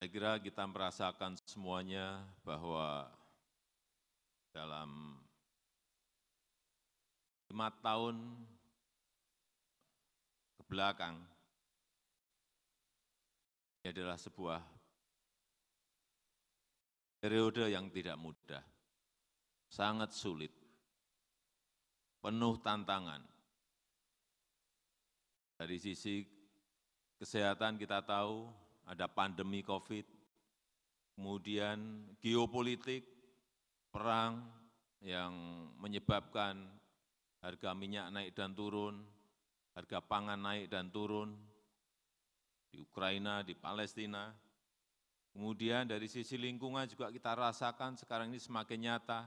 saya kira kita merasakan semuanya bahwa dalam lima tahun kebelakang, ini adalah sebuah periode yang tidak mudah, sangat sulit, penuh tantangan. Dari sisi kesehatan kita tahu ada pandemi covid kemudian geopolitik perang yang menyebabkan harga minyak naik dan turun, harga pangan naik dan turun di Ukraina, di Palestina. Kemudian dari sisi lingkungan juga kita rasakan sekarang ini semakin nyata,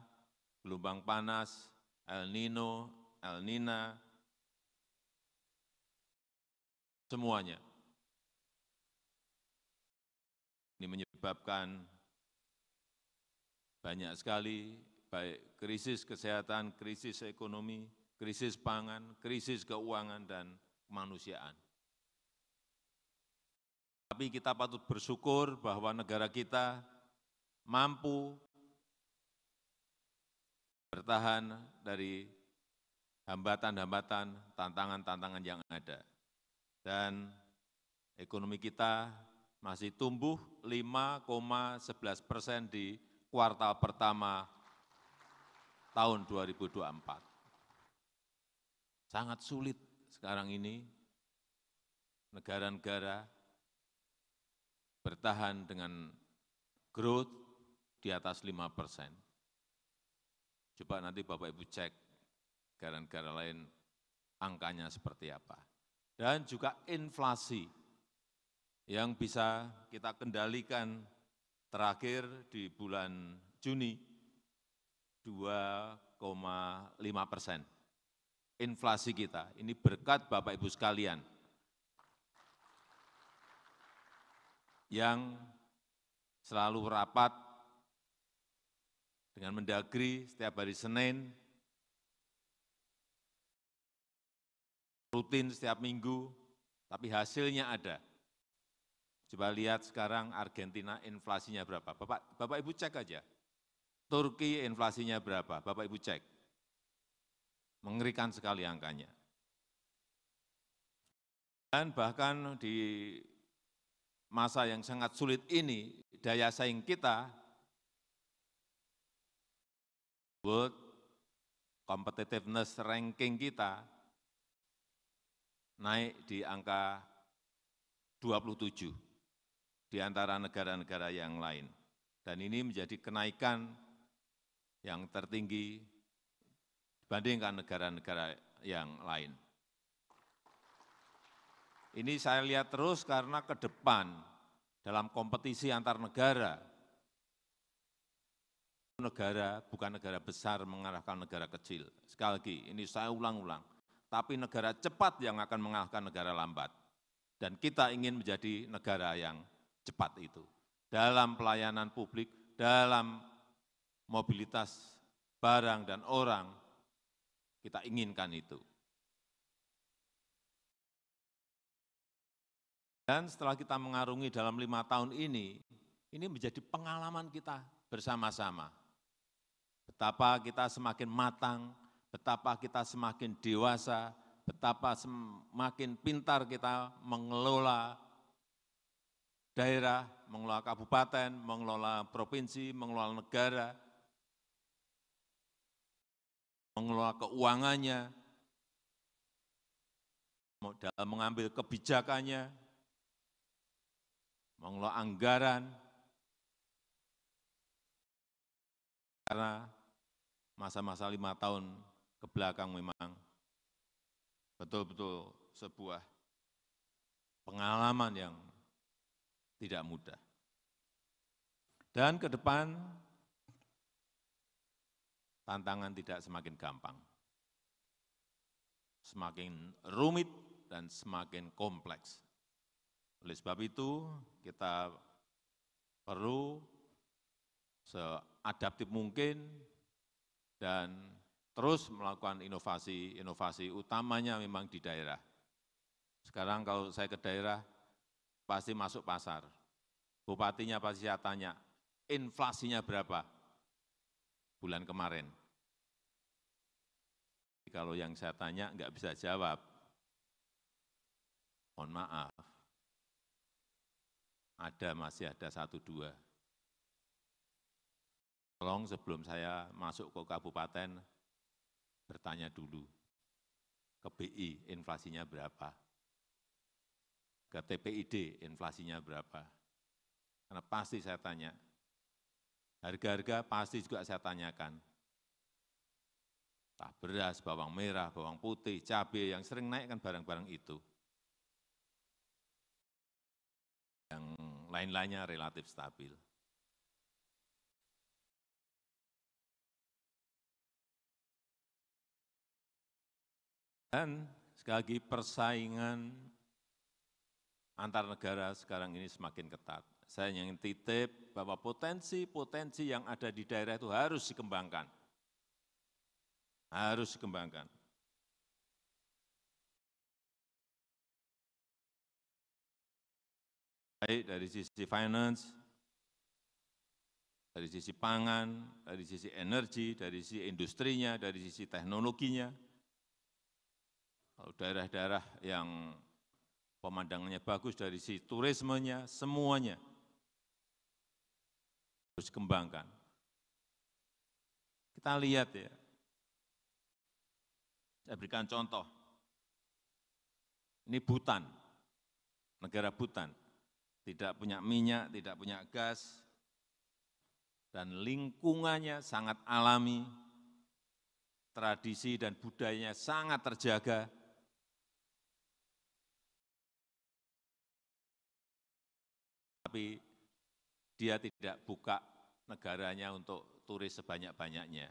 gelombang panas, El Nino, El Nina, semuanya. ini menyebabkan banyak sekali baik krisis kesehatan, krisis ekonomi, krisis pangan, krisis keuangan, dan kemanusiaan. Tapi kita patut bersyukur bahwa negara kita mampu bertahan dari hambatan-hambatan, tantangan-tantangan yang ada. Dan ekonomi kita masih tumbuh 5,11 persen di kuartal pertama tahun 2024. Sangat sulit sekarang ini negara-negara bertahan dengan growth di atas 5 persen. Coba nanti Bapak-Ibu cek negara-negara lain angkanya seperti apa. Dan juga inflasi yang bisa kita kendalikan terakhir di bulan Juni 2,5 persen inflasi kita. Ini berkat Bapak-Ibu sekalian yang selalu rapat dengan mendagri setiap hari Senin, rutin setiap minggu, tapi hasilnya ada. Coba lihat sekarang Argentina inflasinya berapa. Bapak, Bapak Ibu cek aja. Turki inflasinya berapa, Bapak Ibu cek. Mengerikan sekali angkanya. Dan bahkan di masa yang sangat sulit ini, daya saing kita, buat competitiveness ranking kita, naik di angka 27 di antara negara-negara yang lain. Dan ini menjadi kenaikan yang tertinggi dibandingkan negara-negara yang lain. Ini saya lihat terus karena ke depan dalam kompetisi antar negara, negara bukan negara besar mengalahkan negara kecil. Sekali lagi, ini saya ulang-ulang. Tapi negara cepat yang akan mengalahkan negara lambat. Dan kita ingin menjadi negara yang cepat itu dalam pelayanan publik, dalam mobilitas barang dan orang, kita inginkan itu. Dan setelah kita mengarungi dalam lima tahun ini, ini menjadi pengalaman kita bersama-sama. Betapa kita semakin matang, betapa kita semakin dewasa, betapa semakin pintar kita mengelola daerah, mengelola kabupaten, mengelola provinsi, mengelola negara, mengelola keuangannya, dalam mengambil kebijakannya, mengelola anggaran, karena masa-masa lima tahun ke belakang memang betul-betul sebuah pengalaman yang tidak mudah. Dan ke depan tantangan tidak semakin gampang, semakin rumit dan semakin kompleks. Oleh sebab itu kita perlu seadaptif mungkin dan terus melakukan inovasi-inovasi utamanya memang di daerah. Sekarang kalau saya ke daerah, pasti masuk pasar. Bupatinya pasti saya tanya, inflasinya berapa bulan kemarin? Kalau yang saya tanya nggak bisa jawab, mohon maaf, ada masih ada satu dua. Tolong sebelum saya masuk ke kabupaten, bertanya dulu ke BI inflasinya berapa ke tpid inflasinya berapa. Karena pasti saya tanya, harga-harga pasti juga saya tanyakan. Entah beras, bawang merah, bawang putih, cabai, yang sering naik kan barang-barang itu. Yang lain-lainnya relatif stabil. Dan sekali lagi persaingan antar negara sekarang ini semakin ketat. Saya ingin titip bahwa potensi-potensi yang ada di daerah itu harus dikembangkan. Harus dikembangkan. baik dari sisi finance, dari sisi pangan, dari sisi energi, dari sisi industrinya, dari sisi teknologinya. Kalau daerah-daerah yang pemandangannya bagus dari si turismenya, semuanya harus dikembangkan. Kita lihat ya, saya berikan contoh, ini Butan, negara Butan, tidak punya minyak, tidak punya gas, dan lingkungannya sangat alami, tradisi dan budayanya sangat terjaga, tapi dia tidak buka negaranya untuk turis sebanyak-banyaknya.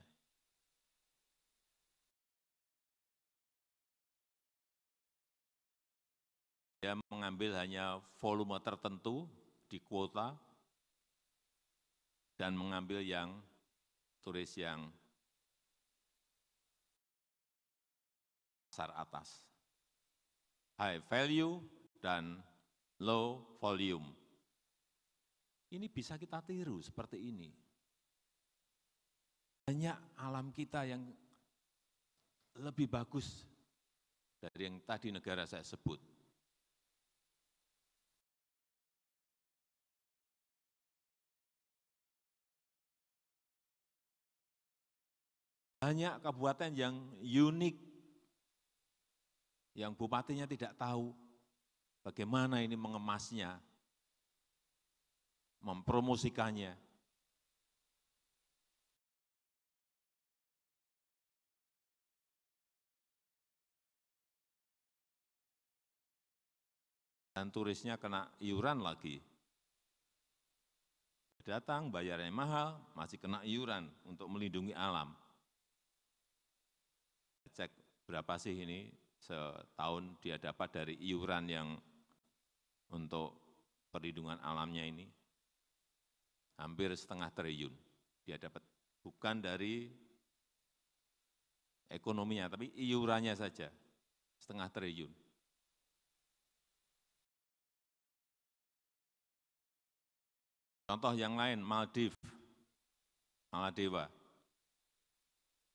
Dia mengambil hanya volume tertentu di kuota dan mengambil yang turis yang pasar atas. High value dan low volume. Ini bisa kita tiru seperti ini. Banyak alam kita yang lebih bagus dari yang tadi negara saya sebut. Banyak kabupaten yang unik, yang bupatinya tidak tahu bagaimana ini mengemasnya, mempromosikannya, dan turisnya kena iuran lagi. Datang bayarnya mahal, masih kena iuran untuk melindungi alam. Cek berapa sih ini setahun dia dapat dari iuran yang untuk perlindungan alamnya ini hampir setengah triliun. Dia dapat bukan dari ekonominya, tapi iurannya saja setengah triliun. Contoh yang lain, Maldives, Maladewa.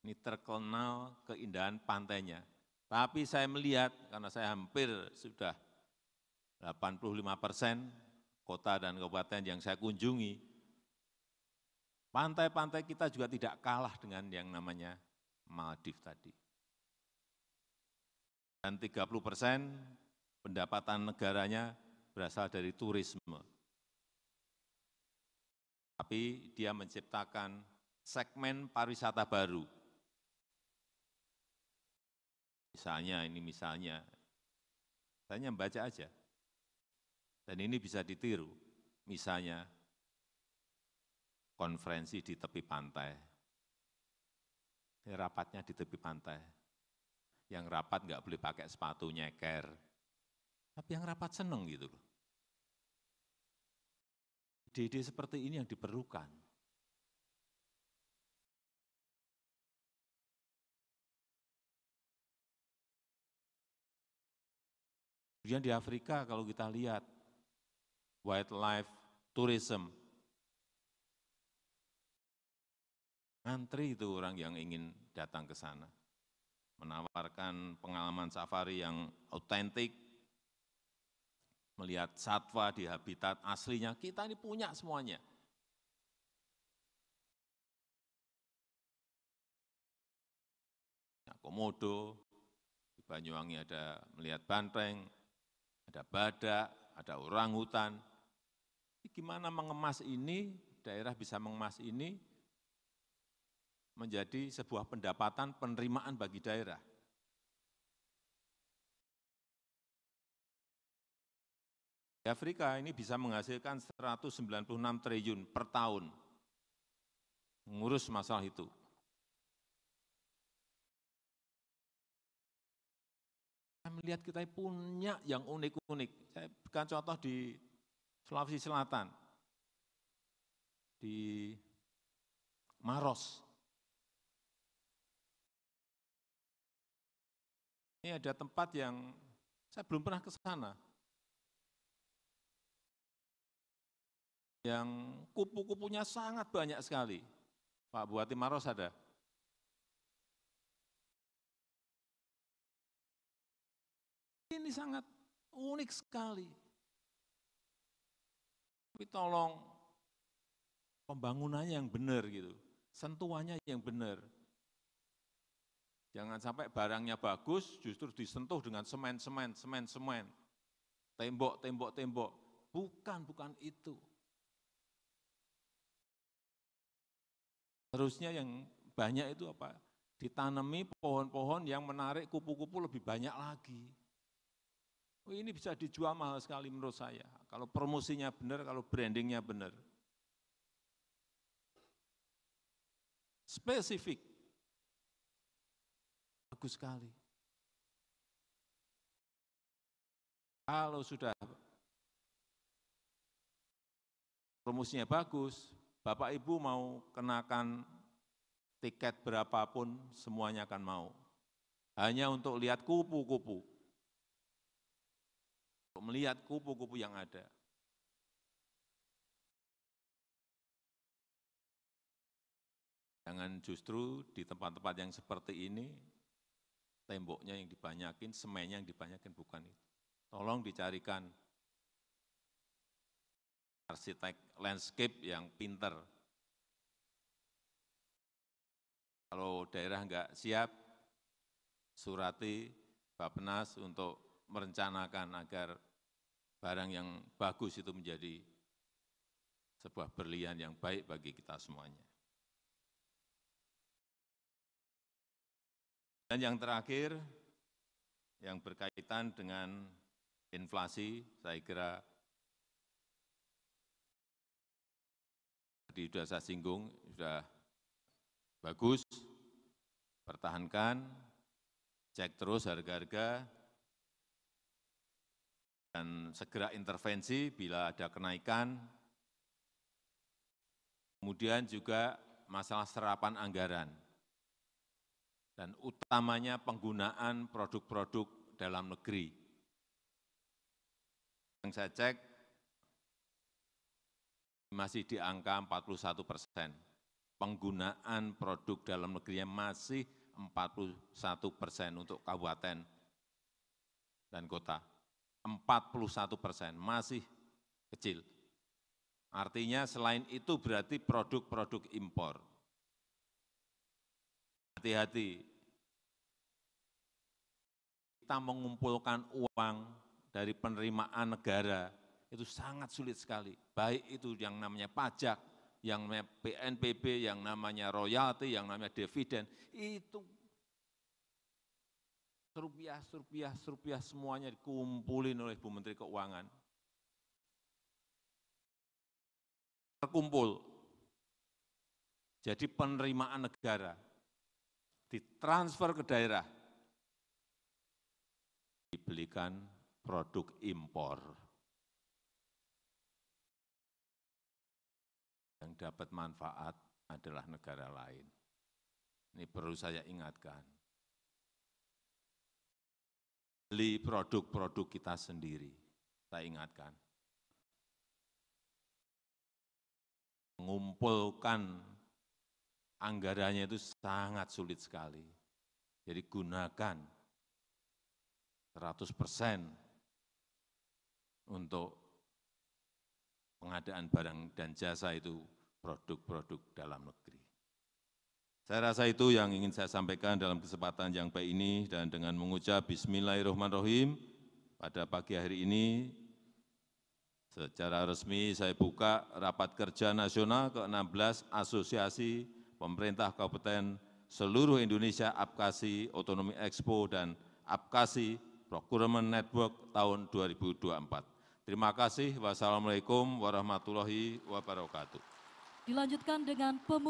Ini terkenal keindahan pantainya. Tapi saya melihat, karena saya hampir sudah 85 persen kota dan kabupaten yang saya kunjungi, Pantai-pantai kita juga tidak kalah dengan yang namanya Maldives tadi. Dan 30 persen pendapatan negaranya berasal dari turisme. Tapi dia menciptakan segmen pariwisata baru. Misalnya, ini misalnya, saya membaca aja. Dan ini bisa ditiru. Misalnya konferensi di tepi pantai. Ini rapatnya di tepi pantai. Yang rapat nggak boleh pakai sepatu nyeker. Tapi yang rapat seneng gitu loh. Ide-ide seperti ini yang diperlukan. Kemudian di Afrika kalau kita lihat wildlife tourism Antri itu orang yang ingin datang ke sana. Menawarkan pengalaman safari yang autentik, melihat satwa di habitat aslinya. Kita ini punya semuanya. Nah, Komodo, di Banyuwangi ada melihat banteng, ada badak, ada orang hutan. Gimana mengemas ini, daerah bisa mengemas ini menjadi sebuah pendapatan penerimaan bagi daerah Di Afrika ini bisa menghasilkan 196 triliun per tahun mengurus masalah itu. Saya melihat kita punya yang unik-unik. Saya berikan contoh di Sulawesi Selatan, di Maros. Ini ada tempat yang saya belum pernah ke sana. Yang kupu-kupunya sangat banyak sekali. Pak Buati Maros ada. Ini sangat unik sekali. Tapi tolong pembangunannya yang benar gitu. Sentuhannya yang benar Jangan sampai barangnya bagus, justru disentuh dengan semen, semen, semen, semen. Tembok, tembok, tembok. Bukan, bukan itu. Terusnya yang banyak itu apa? Ditanami pohon-pohon yang menarik kupu-kupu lebih banyak lagi. Oh, ini bisa dijual mahal sekali menurut saya. Kalau promosinya benar, kalau brandingnya benar. Spesifik. Bagus sekali. Kalau sudah promosinya bagus, Bapak Ibu mau kenakan tiket berapapun semuanya akan mau. Hanya untuk lihat kupu-kupu. Untuk melihat kupu-kupu yang ada. Jangan justru di tempat-tempat yang seperti ini temboknya yang dibanyakin, semennya yang dibanyakin, bukan itu. Tolong dicarikan arsitek landscape yang pinter. Kalau daerah enggak siap, surati Bapenas untuk merencanakan agar barang yang bagus itu menjadi sebuah berlian yang baik bagi kita semuanya. Dan yang terakhir, yang berkaitan dengan inflasi, saya kira tadi sudah saya singgung, sudah bagus, pertahankan, cek terus harga-harga, dan segera intervensi bila ada kenaikan. Kemudian juga masalah serapan anggaran dan utamanya penggunaan produk-produk dalam negeri. Yang saya cek masih di angka 41 persen. Penggunaan produk dalam negerinya masih 41 persen untuk kabupaten dan kota. 41 persen, masih kecil. Artinya selain itu berarti produk-produk impor. Hati-hati, kita mengumpulkan uang dari penerimaan negara itu sangat sulit sekali. Baik itu yang namanya pajak, yang namanya PNBP, yang namanya royalti, yang namanya dividen, itu rupiah, rupiah, rupiah semuanya dikumpulin oleh Bu Menteri Keuangan. Terkumpul. Jadi penerimaan negara ditransfer ke daerah dibelikan produk impor yang dapat manfaat adalah negara lain. Ini perlu saya ingatkan. Beli produk-produk kita sendiri, saya ingatkan. Mengumpulkan anggarannya itu sangat sulit sekali. Jadi gunakan seratus persen untuk pengadaan barang dan jasa itu produk-produk dalam negeri. Saya rasa itu yang ingin saya sampaikan dalam kesempatan yang baik ini dan dengan mengucap Bismillahirrahmanirrahim pada pagi hari ini secara resmi saya buka rapat kerja nasional ke-16 Asosiasi Pemerintah Kabupaten seluruh Indonesia Apkasi Otonomi Expo dan Apkasi Procurement Network tahun 2024. Terima kasih. Wassalamualaikum warahmatullahi wabarakatuh. Dilanjutkan dengan